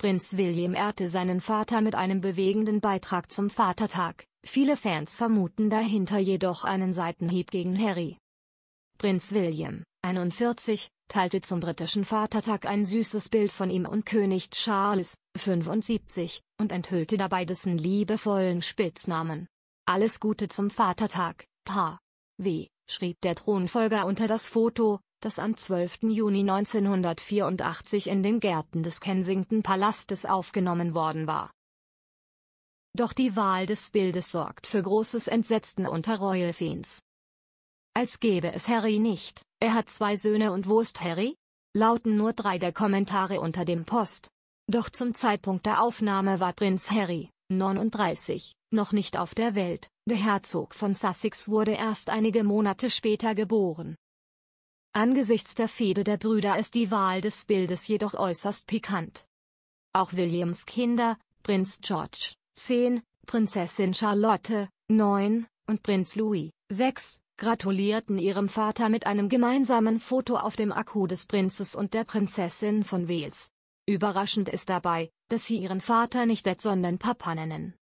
Prinz William ehrte seinen Vater mit einem bewegenden Beitrag zum Vatertag, viele Fans vermuten dahinter jedoch einen Seitenhieb gegen Harry. Prinz William, 41, teilte zum britischen Vatertag ein süßes Bild von ihm und König Charles, 75, und enthüllte dabei dessen liebevollen Spitznamen. Alles Gute zum Vatertag, Pa. W., schrieb der Thronfolger unter das Foto, das am 12. Juni 1984 in den Gärten des Kensington Palastes aufgenommen worden war. Doch die Wahl des Bildes sorgt für großes Entsetzen unter Royal Fiends. Als gäbe es Harry nicht, er hat zwei Söhne und wo ist Harry? lauten nur drei der Kommentare unter dem Post. Doch zum Zeitpunkt der Aufnahme war Prinz Harry, 39, noch nicht auf der Welt, der Herzog von Sussex wurde erst einige Monate später geboren. Angesichts der Fehde der Brüder ist die Wahl des Bildes jedoch äußerst pikant. Auch Williams Kinder, Prinz George, 10, Prinzessin Charlotte, 9, und Prinz Louis, 6, gratulierten ihrem Vater mit einem gemeinsamen Foto auf dem Akku des Prinzes und der Prinzessin von Wales. Überraschend ist dabei, dass sie ihren Vater nicht Dad sondern Papa nennen.